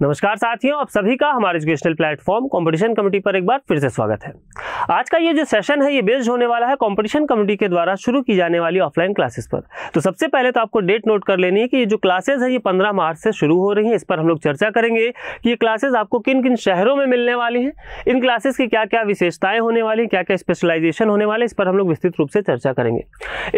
नमस्कार साथियों आप सभी का हमारे एजुकेशनल प्लेटफॉर्म कंपटीशन कमेटी पर एक बार फिर से स्वागत है आज का ये जो सेशन है ये बेस्ड होने वाला है कंपटीशन कमेटी के द्वारा शुरू की जाने वाली ऑफलाइन क्लासेस पर तो सबसे पहले तो आपको डेट नोट कर लेनी है कि ये जो क्लासेस है ये 15 मार्च से शुरू हो रही है इस पर हम लोग चर्चा करेंगे कि ये क्लासेज आपको किन किन शहरों में मिलने वाली हैं इन क्लासेस की क्या क्या विशेषताएं होने वाली हैं क्या क्या स्पेशलाइजेशन होने वाले इस पर हम लोग विस्तृत रूप से चर्चा करेंगे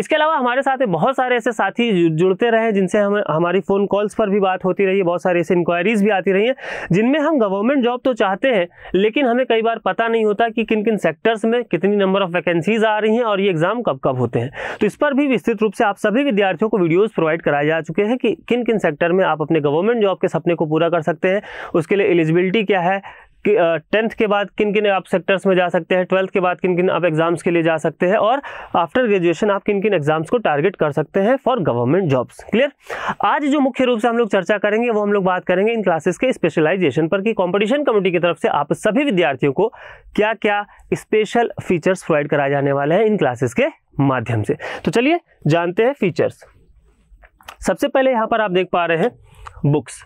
इसके अलावा हमारे साथ बहुत सारे ऐसे साथी जुड़ते रहे जिनसे हम हमारी फ़ोन कॉल्स पर भी बात होती रही है बहुत सारी ऐसी इंक्वायरीज भी आती रही हैं जिनमें हम गवर्नमेंट जॉब तो चाहते हैं लेकिन हमें कई बार पता नहीं होता कि किन किन सेक्टर्स में कितनी नंबर ऑफ वैकेंसीज आ रही हैं और ये एग्ज़ाम कब कब होते हैं तो इस पर भी विस्तृत रूप से आप सभी विद्यार्थियों को वीडियोज़ प्रोवाइड कराए जा चुके हैं कि किन किन सेक्टर में आप अपने गवर्नमेंट जॉब के सपने को पूरा कर सकते हैं उसके लिए एलिजिबिलिटी क्या है कि टेंथ के बाद किन किन आप सेक्टर्स में जा सकते हैं ट्वेल्थ के बाद किन किन आप एग्ज़ाम्स के लिए जा सकते हैं और आफ्टर ग्रेजुएशन आप किन किन एग्ज़ाम्स को टारगेट कर सकते हैं फॉर गवर्नमेंट जॉब्स क्लियर आज जो मुख्य रूप से हम लोग चर्चा करेंगे वो हम लोग बात करेंगे इन क्लासेस के स्पेशलाइजेशन पर कि कॉम्पिटिशन कमेटी की तरफ से आप सभी विद्यार्थियों को क्या क्या स्पेशल फीचर्स प्रोवाइड कराए जाने वाले हैं इन क्लासेस के माध्यम से तो चलिए जानते हैं फीचर्स सबसे पहले यहाँ पर आप देख पा रहे हैं बुक्स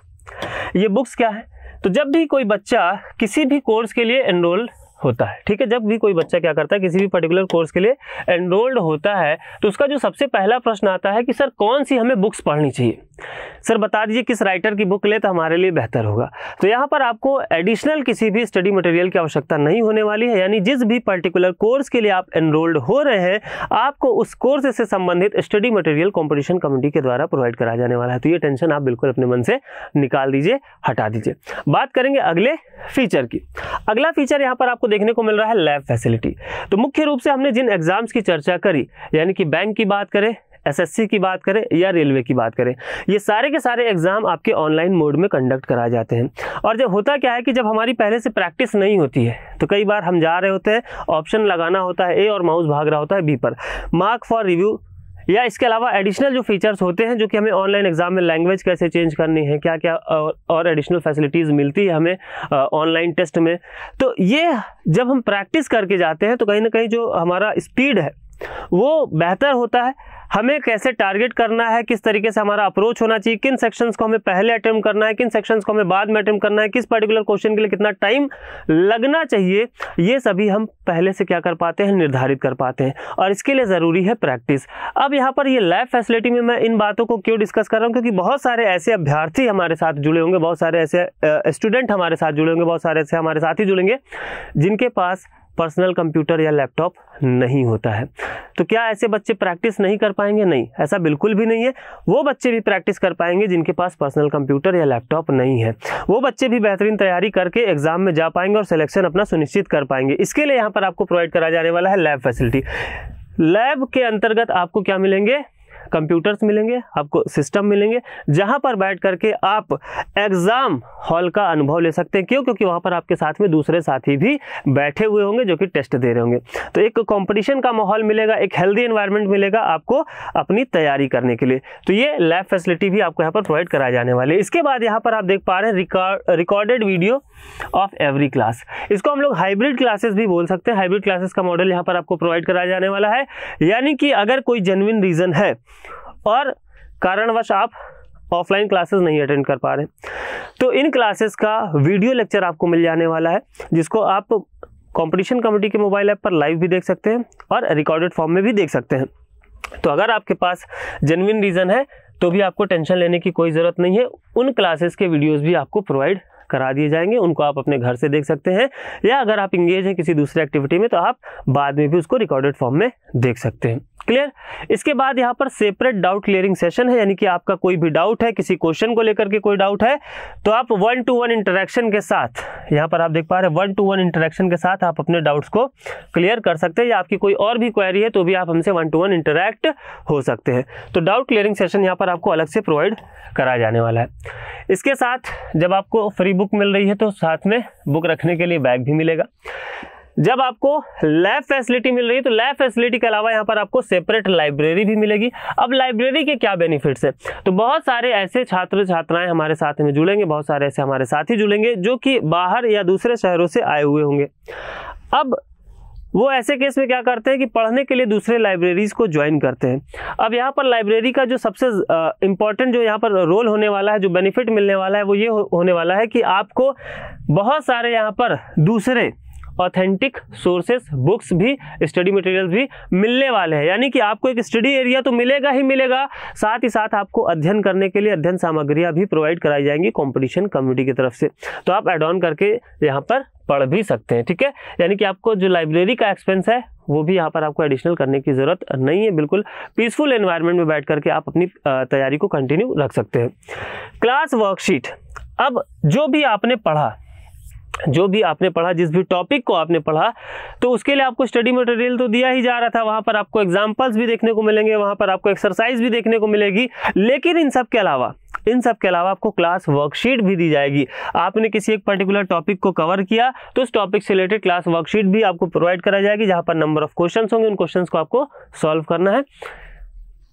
ये बुक्स क्या है तो जब भी कोई बच्चा किसी भी कोर्स के लिए एनरोल होता है ठीक है जब भी कोई बच्चा क्या करता है किसी भी पर्टिकुलर कोर्स के लिए एनरोल्ड होता है तो उसका जो सबसे पहला प्रश्न आता है कि सर कौन सी हमें बुक्स पढ़नी चाहिए सर बता दीजिए किस राइटर की बुक ले तो हमारे लिए बेहतर होगा तो यहाँ पर आपको एडिशनल किसी भी स्टडी मटेरियल की आवश्यकता नहीं होने वाली है यानी जिस भी पर्टिकुलर कोर्स के लिए आप एनरोल्ड हो रहे हैं आपको उस कोर्स से संबंधित स्टडी मटेरियल कॉम्पिटिशन कमेटी के द्वारा प्रोवाइड कराया जाने वाला है तो ये टेंशन आप बिल्कुल अपने मन से निकाल दीजिए हटा दीजिए बात करेंगे अगले फीचर की अगला फीचर यहाँ पर आपको देखने को मिल रहा है लैब फैसिलिटी तो मुख्य रूप से हमने जिन एग्जाम्स की चर्चा करी यानी कि बैंक की बात करें एसएससी की बात करें या रेलवे की बात करें ये सारे के सारे एग्ज़ाम आपके ऑनलाइन मोड में कंडक्ट कराए जाते हैं और जब होता क्या है कि जब हमारी पहले से प्रैक्टिस नहीं होती है तो कई बार हम जा रहे होते हैं ऑप्शन लगाना होता है ए और माउस भाग रहा होता है बी पर मार्क फॉर रिव्यू या इसके अलावा एडिशनल जो फीचर्स होते हैं जो कि हमें ऑनलाइन एग्जाम में लैंग्वेज कैसे चेंज करनी है क्या क्या और एडिशनल फैसिलिटीज़ मिलती है हमें ऑनलाइन टेस्ट में तो ये जब हम प्रैक्टिस करके जाते हैं तो कहीं ना कहीं जो हमारा स्पीड है वो बेहतर होता है हमें कैसे टारगेट करना है किस तरीके से हमारा अप्रोच होना चाहिए किन सेक्शंस को हमें पहले अटेम्प्ट करना है किन सेक्शंस को हमें बाद में अटेम्प्ट करना है किस पर्टिकुलर क्वेश्चन के लिए कितना टाइम लगना चाहिए ये सभी हम पहले से क्या कर पाते हैं निर्धारित कर पाते हैं और इसके लिए ज़रूरी है प्रैक्टिस अब यहाँ पर ये लैब फैसिलिटी में मैं इन बातों को क्यों डिस्कस कर रहा हूँ क्योंकि बहुत सारे ऐसे अभ्यर्थी हमारे साथ जुड़े होंगे बहुत सारे ऐसे स्टूडेंट हमारे साथ जुड़े होंगे बहुत सारे ऐसे हमारे साथ जुड़ेंगे जिनके पास पर्सनल कंप्यूटर या लैपटॉप नहीं होता है तो क्या ऐसे बच्चे प्रैक्टिस नहीं कर पाएंगे नहीं ऐसा बिल्कुल भी नहीं है वो बच्चे भी प्रैक्टिस कर पाएंगे जिनके पास पर्सनल कंप्यूटर या लैपटॉप नहीं है वो बच्चे भी बेहतरीन तैयारी करके एग्जाम में जा पाएंगे और सिलेक्शन अपना सुनिश्चित कर पाएंगे इसके लिए यहाँ पर आपको प्रोवाइड करा जाने वाला है लैब फैसिलिटी लैब के अंतर्गत आपको क्या मिलेंगे कंप्यूटर्स मिलेंगे आपको सिस्टम मिलेंगे जहाँ पर बैठ करके आप एग्ज़ाम हॉल का अनुभव ले सकते हैं क्यों क्योंकि वहाँ पर आपके साथ में दूसरे साथी भी बैठे हुए होंगे जो कि टेस्ट दे रहे होंगे तो एक कॉम्पिटिशन का माहौल मिलेगा एक हेल्दी इन्वायरमेंट मिलेगा आपको अपनी तैयारी करने के लिए तो ये लैब फैसिलिटी भी आपको यहाँ पर प्रोवाइड कराए जाने वाले है इसके बाद यहाँ पर आप देख पा रहे हैं recorded video of every class इसको हम लोग हाइब्रिड क्लासेस भी बोल सकते हैं हाइब्रिड क्लासेस का मॉडल यहाँ पर आपको प्रोवाइड कराया जाने वाला है यानी कि अगर कोई जेनविन रीज़न है पर कारणवश आप ऑफलाइन क्लासेस नहीं अटेंड कर पा रहे तो इन क्लासेस का वीडियो लेक्चर आपको मिल जाने वाला है जिसको आप कंपटीशन कमेटी के मोबाइल ऐप पर लाइव भी देख सकते हैं और रिकॉर्डेड फॉर्म में भी देख सकते हैं तो अगर आपके पास जेनविन रीज़न है तो भी आपको टेंशन लेने की कोई ज़रूरत नहीं है उन क्लासेस के वीडियोज़ भी आपको प्रोवाइड करा दिए जाएंगे उनको आप अपने घर से देख सकते हैं या अगर आप इंगेज हैं किसी दूसरे एक्टिविटी में तो आप बाद में भी उसको रिकॉर्डेड फॉर्म में देख सकते हैं क्लियर इसके बाद यहाँ पर सेपरेट डाउट क्लियरिंग सेशन है यानी कि आपका कोई भी डाउट है किसी क्वेश्चन को लेकर के कोई डाउट है तो आप वन टू वन इंटरेक्शन के साथ यहाँ पर आप देख पा रहे हैं वन टू वन इंटरेक्शन के साथ आप अपने डाउट्स को क्लियर कर सकते हैं या आपकी कोई और भी क्वेरी है तो भी आप हमसे वन टू वन इंटरेक्ट हो सकते हैं तो डाउट क्लियरिंग सेशन यहाँ पर आपको अलग से प्रोवाइड कराया जाने वाला है इसके साथ जब आपको फ्री बुक मिल रही है तो साथ में बुक रखने के लिए बैग भी मिलेगा जब आपको लैब फैसिलिटी मिल रही है तो लैब फैसिलिटी के अलावा यहाँ पर आपको सेपरेट लाइब्रेरी भी मिलेगी अब लाइब्रेरी के क्या बेनिफिट्स हैं तो बहुत सारे ऐसे छात्र छात्राएं हमारे साथ में जुड़ेंगे बहुत सारे ऐसे हमारे साथी जुड़ेंगे जो कि बाहर या दूसरे शहरों से आए हुए होंगे अब वो ऐसे केस में क्या करते हैं कि पढ़ने के लिए दूसरे लाइब्रेरीज़ को ज्वाइन करते हैं अब यहाँ पर लाइब्रेरी का जो सबसे इम्पॉर्टेंट जो यहाँ पर रोल होने वाला है जो बेनिफिट मिलने वाला है वो ये हो, होने वाला है कि आपको बहुत सारे यहाँ पर दूसरे ऑथेंटिक सोर्सेस बुक्स भी स्टडी मटेरियल्स भी मिलने वाले हैं यानी कि आपको एक स्टडी एरिया तो मिलेगा ही मिलेगा साथ ही साथ आपको अध्ययन करने के लिए अध्ययन सामग्रियाँ भी प्रोवाइड कराई जाएंगी कॉम्पिटिशन कम्युनिटी की तरफ से तो आप एड ऑन करके यहाँ पर पढ़ भी सकते हैं ठीक है यानी कि आपको जो लाइब्रेरी का एक्सपेंस है वो भी यहाँ पर आपको एडिशनल करने की ज़रूरत नहीं है बिल्कुल पीसफुल एनवायरनमेंट में बैठ करके आप अपनी तैयारी को कंटिन्यू रख सकते हैं क्लास वर्कशीट अब जो भी आपने पढ़ा जो भी आपने पढ़ा जिस भी टॉपिक को आपने पढ़ा तो उसके लिए आपको स्टडी मटेरियल तो दिया ही जा रहा था वहाँ पर आपको एग्जाम्पल्स भी देखने को मिलेंगे वहाँ पर आपको एक्सरसाइज भी देखने को मिलेगी लेकिन इन सब के अलावा इन सब के अलावा आपको क्लास वर्कशीट भी दी जाएगी आपने किसी एक पर्टिकुलर टॉपिक को कवर किया तो उस टॉपिक से रिलेटेड क्लास वर्कशीट भी आपको प्रोवाइड करा जाएगी जहाँ पर नंबर ऑफ क्वेश्चन होंगे उन क्वेश्चन को आपको सॉल्व करना है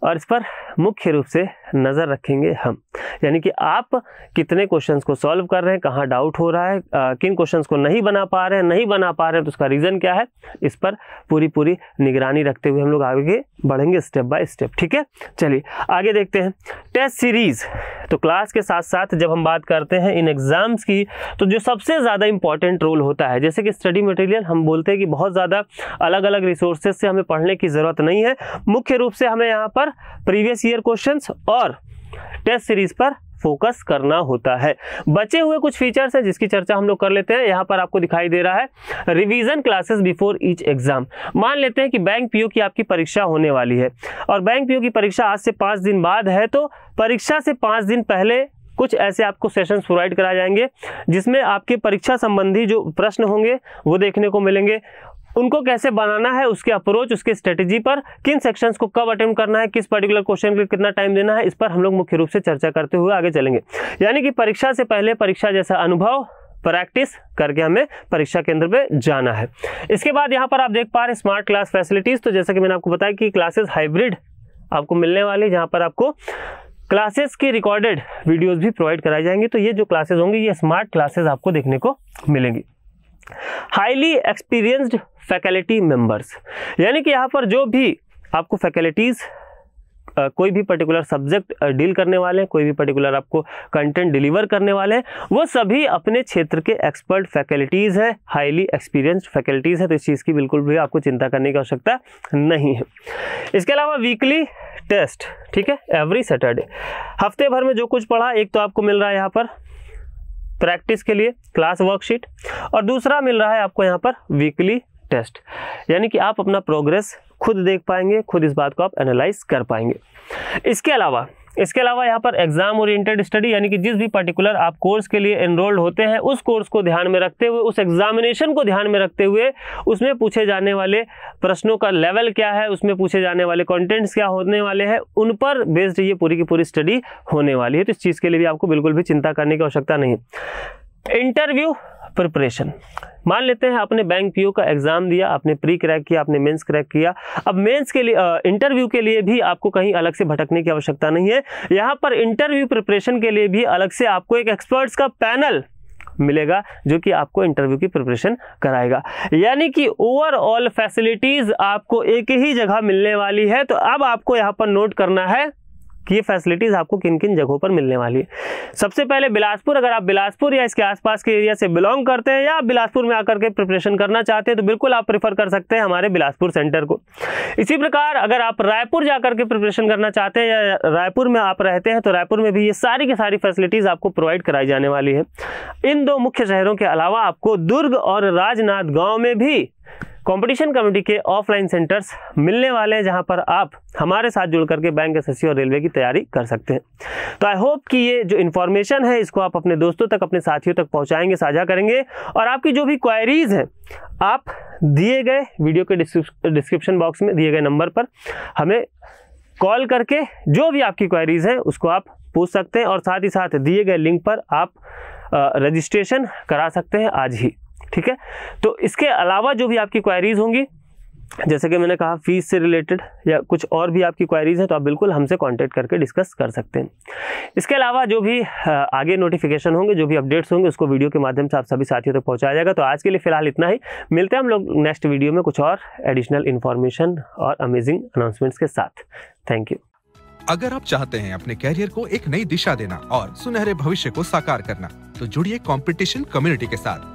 और इस पर मुख्य रूप से नज़र रखेंगे हम यानी कि आप कितने क्वेश्चंस को सॉल्व कर रहे हैं कहाँ डाउट हो रहा है आ, किन क्वेश्चंस को नहीं बना पा रहे हैं नहीं बना पा रहे हैं तो उसका रीज़न क्या है इस पर पूरी पूरी निगरानी रखते हुए हम लोग आगे बढ़ेंगे स्टेप बाय स्टेप ठीक है चलिए आगे देखते हैं टेस्ट सीरीज़ तो क्लास के साथ साथ जब हम बात करते हैं इन एग्ज़ाम्स की तो जो सबसे ज़्यादा इंपॉर्टेंट रोल होता है जैसे कि स्टडी मटेरियल हम बोलते हैं कि बहुत ज़्यादा अलग अलग रिसोर्सेज से हमें पढ़ने की ज़रूरत नहीं है मुख्य रूप से हमें यहाँ पर प्रीवियस ईयर क्वेश्चंस और टेस्ट सीरीज पर फोकस करना होता है बचे हुए कुछ फीचर्स हैं जिसकी चर्चा हम लोग कर लेते हैं यहाँ पर आपको दिखाई दे रहा है revision classes before each exam मान लेते हैं कि बैंक पीओ की आपकी परीक्षा होने वाली है और बैंक पीओ की परीक्षा आज से पाँच दिन बाद है तो परीक्षा से पाँच दिन पहले कुछ ऐसे आपको सेशन प्रोवाइड कराए जाएंगे जिसमें आपके परीक्षा संबंधी जो प्रश्न होंगे वो देखने को मिलेंगे उनको कैसे बनाना है उसके अप्रोच उसके स्ट्रेटेजी पर किन सेक्शंस को कब अटेम्प्ट करना है किस पर्टिकुलर क्वेश्चन को कितना टाइम देना है इस पर हम लोग मुख्य रूप से चर्चा करते हुए आगे चलेंगे यानी कि परीक्षा से पहले परीक्षा जैसा अनुभव प्रैक्टिस करके हमें परीक्षा केंद्र पे जाना है इसके बाद यहाँ पर आप देख पा रहे स्मार्ट क्लास फैसिलिटीज़ तो जैसा कि मैंने आपको बताया कि क्लासेस हाइब्रिड आपको मिलने वाली जहाँ पर आपको क्लासेस की रिकॉर्डेड वीडियोस भी प्रोवाइड कराई जाएंगी तो ये जो क्लासेस होंगी ये स्मार्ट क्लासेस आपको देखने को मिलेंगी हाईली एक्सपीरियंस्ड फैकल्टी मेंबर्स यानी कि यहाँ पर जो भी आपको फैकल्टीज़ Uh, कोई भी पर्टिकुलर सब्जेक्ट डील करने वाले हैं कोई भी पर्टिकुलर आपको कंटेंट डिलीवर करने वाले हैं वो सभी अपने क्षेत्र के एक्सपर्ट फैकल्टीज़ हैं हाईली एक्सपीरियंस्ड फैकल्टीज़ हैं तो इस चीज़ की बिल्कुल भी आपको चिंता करने की आवश्यकता नहीं है इसके अलावा वीकली टेस्ट ठीक है एवरी सैटरडे हफ्ते भर में जो कुछ पढ़ा एक तो आपको मिल रहा है यहाँ पर प्रैक्टिस के लिए क्लास वर्कशीट और दूसरा मिल रहा है आपको यहाँ पर वीकली टेस्ट यानी कि आप अपना प्रोग्रेस खुद देख पाएंगे खुद इस बात को आप एनालाइज कर पाएंगे इसके अलावा इसके अलावा यहाँ पर एग्जाम ओरिएंटेड स्टडी यानी कि जिस भी पर्टिकुलर आप कोर्स के लिए एनरोल्ड होते हैं उस कोर्स को ध्यान में रखते हुए उस एग्जामिनेशन को ध्यान में रखते हुए उसमें पूछे जाने वाले प्रश्नों का लेवल क्या है उसमें पूछे जाने वाले कॉन्टेंट्स क्या होने वाले हैं उन पर बेस्ड ये पूरी की पूरी स्टडी होने वाली है तो इस चीज़ के लिए भी आपको बिल्कुल भी चिंता करने की आवश्यकता नहीं इंटरव्यू प्रिपरेशन मान लेते हैं आपने बैंक पीओ का एग्ज़ाम दिया आपने प्री क्रैक किया आपने मेंस क्रैक किया अब मेंस के लिए इंटरव्यू के लिए भी आपको कहीं अलग से भटकने की आवश्यकता नहीं है यहां पर इंटरव्यू प्रिपरेशन के लिए भी अलग से आपको एक एक्सपर्ट्स का पैनल मिलेगा जो कि आपको इंटरव्यू की प्रिपरेशन कराएगा यानी कि ओवरऑल फैसिलिटीज़ आपको एक ही जगह मिलने वाली है तो अब आपको यहाँ पर नोट करना है कि ये फैसिलिटीज़ आपको किन किन जगहों पर मिलने वाली है सबसे पहले बिलासपुर अगर आप बिलासपुर या इसके आसपास के एरिया से बिलोंग करते हैं या आप बिलासपुर में आकर के प्रिपरेशन करना चाहते हैं तो बिल्कुल आप प्रीफर कर सकते हैं हमारे बिलासपुर सेंटर को इसी प्रकार अगर आप रायपुर जाकर के प्रिपरेशन करना चाहते हैं या रायपुर में आप रहते हैं तो रायपुर में भी ये सारी की सारी फैसिलिटीज़ आपको प्रोवाइड कराई जाने वाली है इन दो मुख्य शहरों के अलावा आपको दुर्ग और राजनाथ गांव में भी कंपटीशन कमेटी के ऑफलाइन सेंटर्स मिलने वाले हैं जहां पर आप हमारे साथ जुड़ करके बैंक एस और रेलवे की तैयारी कर सकते हैं तो आई होप कि ये जो इन्फॉर्मेशन है इसको आप अपने दोस्तों तक अपने साथियों तक पहुंचाएंगे साझा करेंगे और आपकी जो भी क्वायरीज हैं आप दिए गए वीडियो के डिस्क्रिप्शन बॉक्स में दिए गए नंबर पर हमें कॉल करके जो भी आपकी क्वायरीज हैं उसको आप पूछ सकते हैं और साथ ही साथ दिए गए लिंक पर आप रजिस्ट्रेशन करा सकते हैं आज ही ठीक है तो इसके अलावा जो भी आपकी क्वायरीज होंगी जैसे कि मैंने कहा फीस से रिलेटेड या कुछ और भी आपकी क्वायरीज हैं तो आप बिल्कुल हमसे कांटेक्ट करके डिस्कस कर सकते हैं इसके अलावा जो भी आगे नोटिफिकेशन होंगे जो भी अपडेट्स होंगे उसको वीडियो के माध्यम से आप सभी साथियों तक तो पहुंचाया जाएगा तो आज के लिए फिलहाल इतना ही मिलते हैं हम लोग नेक्स्ट वीडियो में कुछ और एडिशनल इन्फॉर्मेशन और अमेजिंग अनाउंसमेंट्स के साथ थैंक यू अगर आप चाहते हैं अपने कैरियर को एक नई दिशा देना और सुनहरे भविष्य को साकार करना तो जुड़िए कॉम्पिटिशन कम्युनिटी के साथ